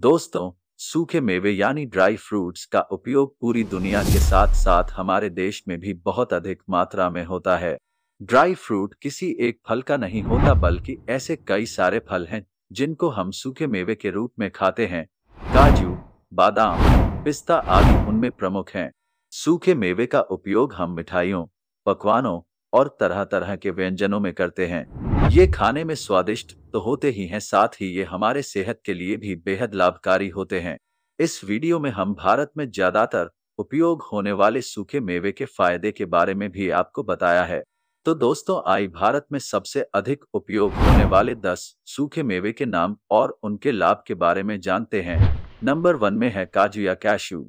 दोस्तों सूखे मेवे यानी ड्राई फ्रूट्स का उपयोग पूरी दुनिया के साथ साथ हमारे देश में भी बहुत अधिक मात्रा में होता है ड्राई फ्रूट किसी एक फल का नहीं होता बल्कि ऐसे कई सारे फल हैं जिनको हम सूखे मेवे के रूप में खाते हैं काजू बादाम पिस्ता आदि उनमें प्रमुख हैं सूखे मेवे का उपयोग हम मिठाइयों पकवानों और तरह तरह के व्यंजनों में करते हैं ये खाने में स्वादिष्ट तो होते ही हैं साथ ही ये हमारे सेहत के लिए भी बेहद लाभकारी होते हैं इस वीडियो में हम भारत में ज्यादातर उपयोग होने वाले सूखे मेवे के फायदे के बारे में भी आपको बताया है तो दोस्तों आई भारत में सबसे अधिक उपयोग होने वाले 10 सूखे मेवे के नाम और उनके लाभ के बारे में जानते हैं नंबर वन में है काजू या कैशू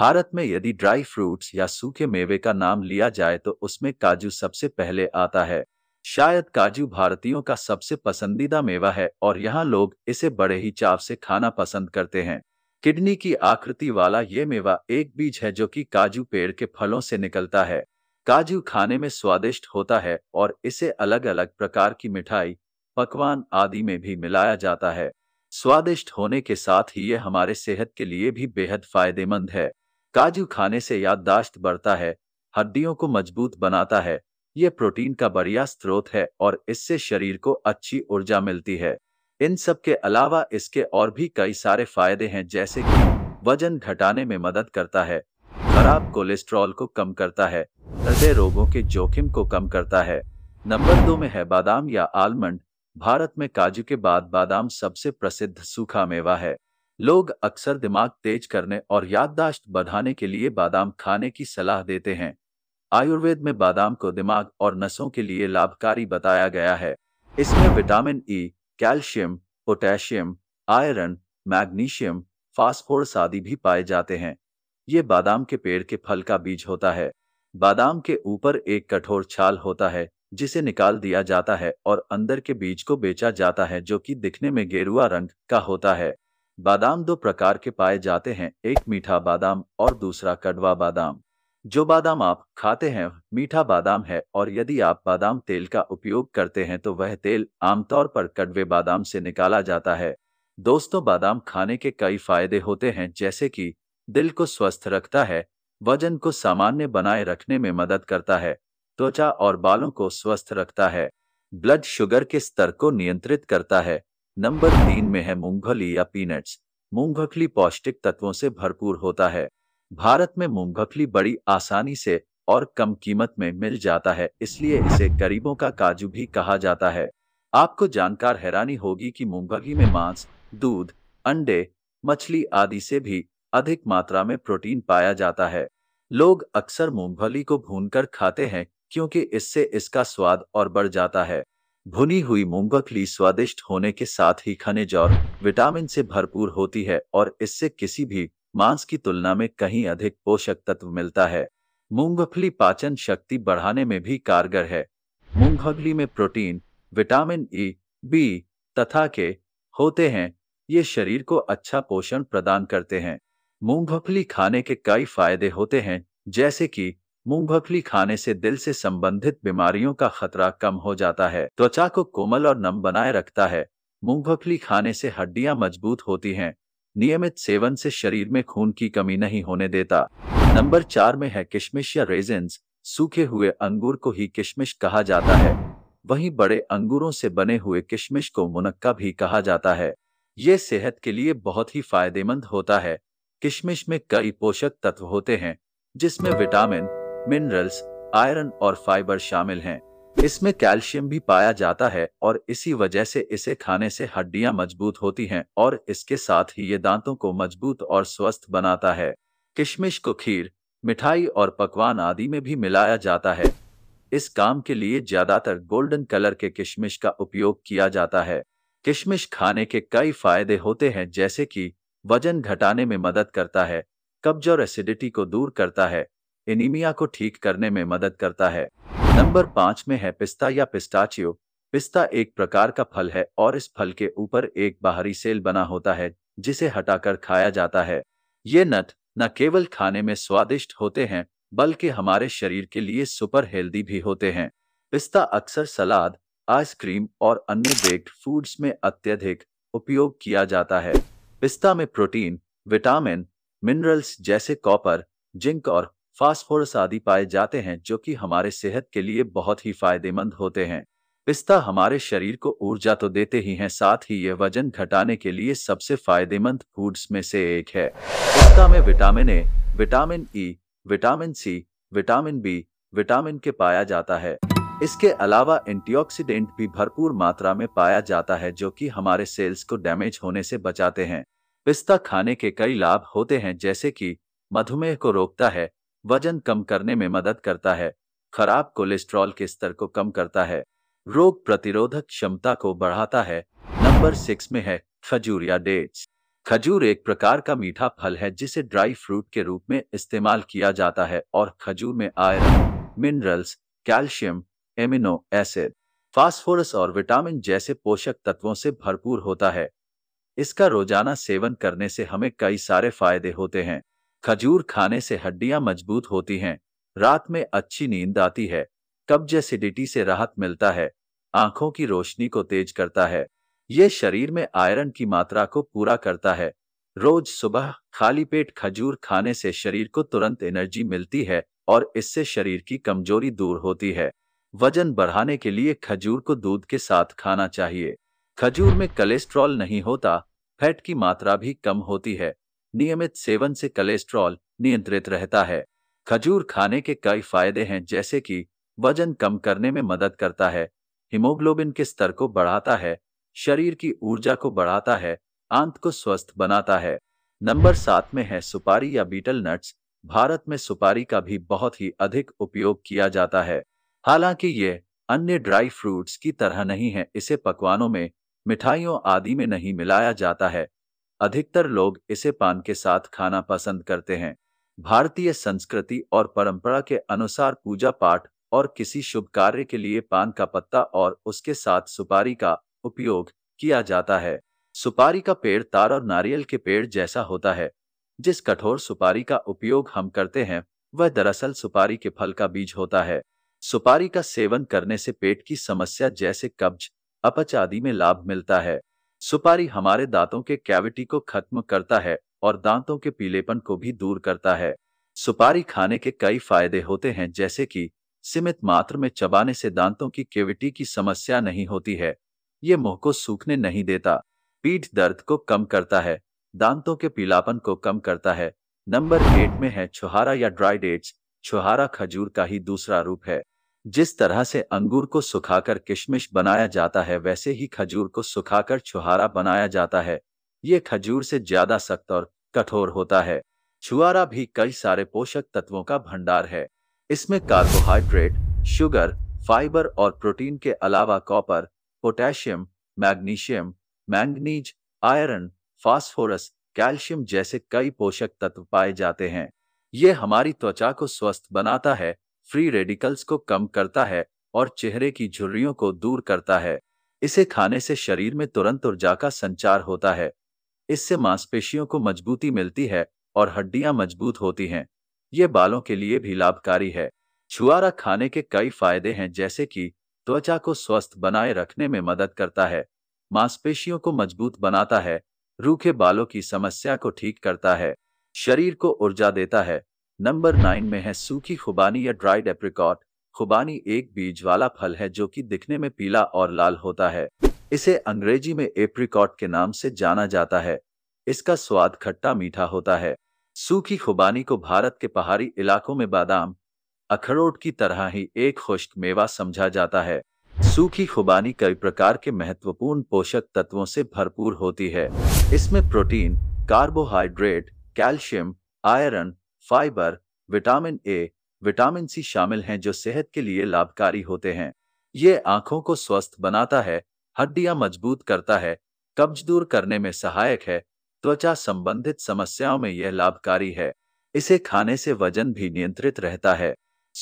भारत में यदि ड्राई फ्रूट्स या सूखे मेवे का नाम लिया जाए तो उसमें काजू सबसे पहले आता है शायद काजू भारतीयों का सबसे पसंदीदा मेवा है और यहाँ लोग इसे बड़े ही चाव से खाना पसंद करते हैं किडनी की आकृति वाला ये मेवा एक बीज है जो कि काजू पेड़ के फलों से निकलता है काजू खाने में स्वादिष्ट होता है और इसे अलग अलग प्रकार की मिठाई पकवान आदि में भी मिलाया जाता है स्वादिष्ट होने के साथ ही ये हमारे सेहत के लिए भी बेहद फायदेमंद है काजू खाने से याददाश्त बढ़ता है हड्डियों को मजबूत बनाता है ये प्रोटीन का बढ़िया स्रोत है और इससे शरीर को अच्छी ऊर्जा मिलती है इन सब के अलावा इसके और भी कई सारे फायदे हैं जैसे कि वजन घटाने में मदद करता है खराब कोलेस्ट्रॉल को कम करता है हृदय रोगों के जोखिम को कम करता है नंबर दो में है बादाम या आलमंड भारत में काजू के बाद बादाम सबसे प्रसिद्ध सूखा मेवा है लोग अक्सर दिमाग तेज करने और याददाश्त बढ़ाने के लिए बादाम खाने की सलाह देते हैं आयुर्वेद में बादाम को दिमाग और नसों के लिए लाभकारी बताया गया है इसमें vitamin E e, calcium potassium iron magnesium phosphorus आदि भी पाए जाते हैं ये बादाम के पेड़ के फल का बीज होता है बादाम के ऊपर एक कठोर छाल होता है जिसे निकाल दिया जाता है और अंदर के बीज को बेचा जाता है जो कि दिखने में गेरुआ रंग का होता है बादाम दो प्रकार के पाए जाते हैं एक मीठा बादाम और दूसरा कड़वा बादाम जो बादाम आप खाते हैं मीठा बादाम है और यदि आप बादाम तेल का उपयोग करते हैं तो वह तेल आमतौर पर कड़वे बादाम से निकाला जाता है दोस्तों बादाम खाने के कई फायदे होते हैं जैसे कि दिल को स्वस्थ रखता है वजन को सामान्य बनाए रखने में मदद करता है त्वचा और बालों को स्वस्थ रखता है ब्लड शुगर के स्तर को नियंत्रित करता है नंबर तीन में है मूंगफली या पीनट्स मूंगफली पौष्टिक तत्वों से भरपूर होता है भारत में मूंगफली बड़ी आसानी से और कम कीमत में मिल जाता है इसलिए इसे गरीबों का काजू भी कहा जाता है आपको जानकार हैरानी होगी कि मूंगफली में मांस दूध अंडे मछली आदि से भी अधिक मात्रा में प्रोटीन पाया जाता है लोग अक्सर मूंगफली को भूनकर खाते हैं क्योंकि इससे इसका स्वाद और बढ़ जाता है भुनी हुई मूंगफली स्वादिष्ट होने के साथ ही खनिज और विटामिन से भरपूर होती है और इससे किसी भी मांस की तुलना में कहीं अधिक पोषक तत्व मिलता है मूंगफली पाचन शक्ति बढ़ाने में भी कारगर है मूंगफली में protein vitamin E e, B तथा के होते हैं ये शरीर को अच्छा पोषण प्रदान करते हैं मूंगफली खाने के कई फायदे होते हैं जैसे कि मूंगफली खाने से दिल से संबंधित बीमारियों का खतरा कम हो जाता है त्वचा को कोमल और नम बनाए रखता है मूंगफली खाने से हड्डियां मजबूत होती हैं नियमित सेवन से शरीर में खून की कमी नहीं होने देता नंबर चार में है किशमिश या रेजेंस सूखे हुए अंगूर को ही किशमिश कहा जाता है वहीं बड़े अंगूरों से बने हुए किशमिश को मुनक्का भी कहा जाता है ये सेहत के लिए बहुत ही फायदेमंद होता है किशमिश में कई पोषक तत्व होते हैं जिसमें विटामिन मिनरल्स आयरन और फाइबर शामिल हैं इसमें कैल्शियम भी पाया जाता है और इसी वजह से इसे खाने से हड्डियां मजबूत होती हैं और इसके साथ ही ये दांतों को मजबूत और स्वस्थ बनाता है किशमिश को खीर मिठाई और पकवान आदि में भी मिलाया जाता है इस काम के लिए ज्यादातर गोल्डन कलर के किशमिश का उपयोग किया जाता है किशमिश खाने के कई फायदे होते हैं जैसे कि वजन घटाने में मदद करता है कब्ज और एसिडिटी को दूर करता है एनीमिया को ठीक करने में मदद करता है नंबर पांच में है पिस्ता या पिस्ताचियो पिस्ता एक प्रकार का फल है और इस फल के ऊपर एक बाहरी सेल बना होता है जिसे हटाकर खाया जाता है ये नट न केवल खाने में स्वादिष्ट होते हैं बल्कि हमारे शरीर के लिए सुपर हेल्दी भी होते हैं पिस्ता अक्सर सलाद आइसक्रीम और अन्य बेक्ड फूड्स में अत्यधिक उपयोग किया जाता है पिस्ता में प्रोटीन विटामिन मिनरल्स जैसे कॉपर जिंक और फास्फोरस आदि पाए जाते हैं जो कि हमारे सेहत के लिए बहुत ही फायदेमंद होते हैं पिस्ता हमारे शरीर को ऊर्जा तो देते ही हैं साथ ही यह वजन घटाने के लिए सबसे फायदेमंद फूड्स में से एक है पिस्ता में vitamin A vitamin E vitamin C vitamin B vitamin K पाया जाता है इसके अलावा एंटीऑक्सीडेंट भी भरपूर मात्रा में पाया जाता है जो कि हमारे सेल्स को डैमेज होने से बचाते हैं पिस्ता खाने के कई लाभ होते हैं जैसे कि मधुमेह को रोकता है वजन कम करने में मदद करता है खराब कोलेस्ट्रॉल के स्तर को कम करता है रोग प्रतिरोधक क्षमता को बढ़ाता है नंबर सिक्स में है खजूर या डेट्स खजूर एक प्रकार का मीठा फल है जिसे ड्राई फ्रूट के रूप में इस्तेमाल किया जाता है और खजूर में iron minerals calcium amino acid phosphorus और विटामिन जैसे पोषक तत्वों से भरपूर होता है इसका रोजाना सेवन करने से हमें कई सारे फायदे होते हैं खजूर खाने से हड्डियां मजबूत होती हैं रात में अच्छी नींद आती है कब्ज एसिडिटी से राहत मिलता है आंखों की रोशनी को तेज करता है ये शरीर में आयरन की मात्रा को पूरा करता है रोज सुबह खाली पेट खजूर खाने से शरीर को तुरंत एनर्जी मिलती है और इससे शरीर की कमजोरी दूर होती है वजन बढ़ाने के लिए खजूर को दूध के साथ खाना चाहिए खजूर में कोलेस्ट्रॉल नहीं होता फैट की मात्रा भी कम होती है नियमित सेवन से कोलेस्ट्रॉल नियंत्रित रहता है खजूर खाने के कई फायदे हैं जैसे कि वजन कम करने में मदद करता है हीमोग्लोबिन के स्तर को बढ़ाता है शरीर की ऊर्जा को बढ़ाता है आंत को स्वस्थ बनाता है नंबर सात में है सुपारी या बीटल नट्स भारत में सुपारी का भी बहुत ही अधिक उपयोग किया जाता है हालांकि ये अन्य ड्राई फ्रूट्स की तरह नहीं है इसे पकवानों में मिठाइयों आदि में नहीं मिलाया जाता है अधिकतर लोग इसे पान के साथ खाना पसंद करते हैं भारतीय संस्कृति और परंपरा के अनुसार पूजा पाठ और किसी शुभ कार्य के लिए पान का पत्ता और उसके साथ सुपारी का उपयोग किया जाता है सुपारी का पेड़ तार और नारियल के पेड़ जैसा होता है जिस कठोर सुपारी का उपयोग हम करते हैं वह दरअसल सुपारी के फल का बीज होता है सुपारी का सेवन करने से पेट की समस्या जैसे कब्ज अपच आदि में लाभ मिलता है सुपारी हमारे दांतों के कैविटी को खत्म करता है और दांतों के पीलेपन को भी दूर करता है सुपारी खाने के कई फायदे होते हैं जैसे कि सीमित मात्रा में चबाने से दांतों की केविटी की समस्या नहीं होती है ये मुंह को सूखने नहीं देता पीठ दर्द को कम करता है दांतों के पीलापन को कम करता है नंबर एट में है छुहारा या ड्राई डेट्स छुहारा खजूर का ही दूसरा रूप है जिस तरह से अंगूर को सुखाकर किशमिश बनाया जाता है वैसे ही खजूर को सुखाकर छुहारा बनाया जाता है ये खजूर से ज्यादा सख्त और कठोर होता है छुहारा भी कई सारे पोषक तत्वों का भंडार है इसमें कार्बोहाइड्रेट शुगर फाइबर और प्रोटीन के अलावा copper potassium magnesium manganese iron phosphorus calcium जैसे कई पोषक तत्व पाए जाते हैं ये हमारी त्वचा को स्वस्थ बनाता है फ्री रेडिकल्स को कम करता है और चेहरे की झुर्रियों को दूर करता है इसे खाने से शरीर में तुरंत ऊर्जा का संचार होता है इससे मांसपेशियों को मजबूती मिलती है और हड्डियां मजबूत होती हैं ये बालों के लिए भी लाभकारी है छुआरा खाने के कई फायदे हैं जैसे कि त्वचा को स्वस्थ बनाए रखने में मदद करता है मांसपेशियों को मजबूत बनाता है रूखे बालों की समस्या को ठीक करता है शरीर को ऊर्जा देता है नंबर नाइन में है सूखी खुबानी या ड्राइड एप्रिकॉट खुबानी एक बीज वाला फल है जो कि दिखने में पीला और लाल होता है इसे अंग्रेजी में एप्रिकॉट के नाम से जाना जाता है इसका स्वाद खट्टा मीठा होता है सूखी खुबानी को भारत के पहाड़ी इलाकों में बादाम अखरोट की तरह ही एक खुश्क मेवा समझा जाता है सूखी खुबानी कई प्रकार के महत्वपूर्ण पोषक तत्वों से भरपूर होती है इसमें protein carbohydrate calcium iron fibre vitamin A vitamin C शामिल हैं जो सेहत के लिए लाभकारी होते हैं ये आंखों को स्वस्थ बनाता है हड्डियां मजबूत करता है कब्ज दूर करने में सहायक है त्वचा संबंधित समस्याओं में यह लाभकारी है इसे खाने से वजन भी नियंत्रित रहता है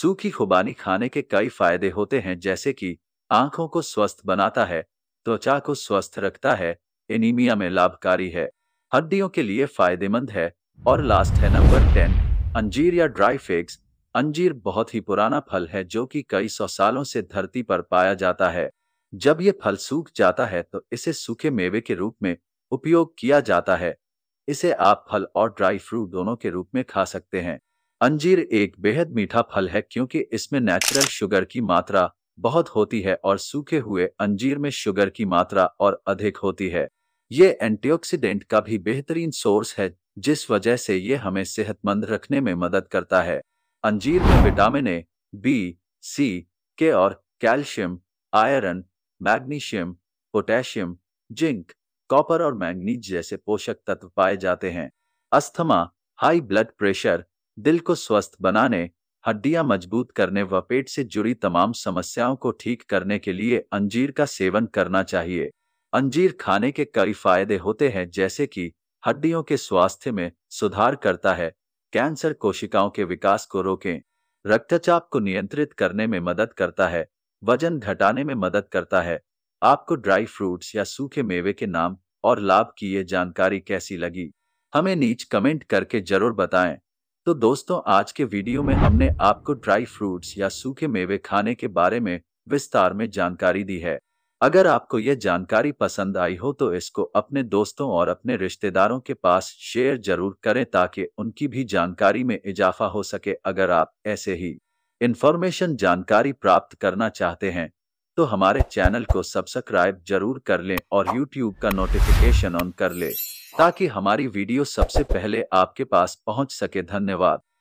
सूखी खुबानी खाने के कई फायदे होते हैं जैसे कि आंखों को स्वस्थ बनाता है त्वचा को स्वस्थ रखता है एनीमिया में लाभकारी है हड्डियों के लिए फायदेमंद है और लास्ट है नंबर टेन अंजीर या ड्राई फिग्स अंजीर बहुत ही पुराना फल है जो कि कई सौ सालों से धरती पर पाया जाता है जब ये फल सूख जाता है तो इसे सूखे मेवे के रूप में उपयोग किया जाता है इसे आप फल और ड्राई फ्रूट दोनों के रूप में खा सकते हैं अंजीर एक बेहद मीठा फल है क्योंकि इसमें नेचुरल शुगर की मात्रा बहुत होती है और सूखे हुए अंजीर में शुगर की मात्रा और अधिक होती है ये एंटीऑक्सीडेंट का भी बेहतरीन सोर्स है जिस वजह से ये हमें सेहतमंद रखने में मदद करता है अंजीर में vitamin A B C K और calcium iron magnesium potassium zinc copper और मैंगनीज जैसे पोषक तत्व पाए जाते हैं अस्थमा हाई ब्लड प्रेशर दिल को स्वस्थ बनाने हड्डियां मजबूत करने व पेट से जुड़ी तमाम समस्याओं को ठीक करने के लिए अंजीर का सेवन करना चाहिए अंजीर खाने के कई फायदे होते हैं जैसे कि हड्डियों के स्वास्थ्य में सुधार करता है कैंसर कोशिकाओं के विकास को रोकें रक्तचाप को नियंत्रित करने में मदद करता है वजन घटाने में मदद करता है आपको ड्राई फ्रूट्स या सूखे मेवे के नाम और लाभ की ये जानकारी कैसी लगी हमें नीच कमेंट करके जरूर बताएं तो दोस्तों आज के वीडियो में हमने आपको ड्राई फ्रूट्स या सूखे मेवे खाने के बारे में विस्तार में जानकारी दी है अगर आपको यह जानकारी पसंद आई हो तो इसको अपने दोस्तों और अपने रिश्तेदारों के पास शेयर जरूर करें ताकि उनकी भी जानकारी में इजाफा हो सके अगर आप ऐसे ही इन्फॉर्मेशन जानकारी प्राप्त करना चाहते हैं तो हमारे चैनल को सब्सक्राइब जरूर कर लें और YouTube का नोटिफिकेशन ऑन कर लें ताकि हमारी वीडियो सबसे पहले आपके पास पहुंच सके धन्यवाद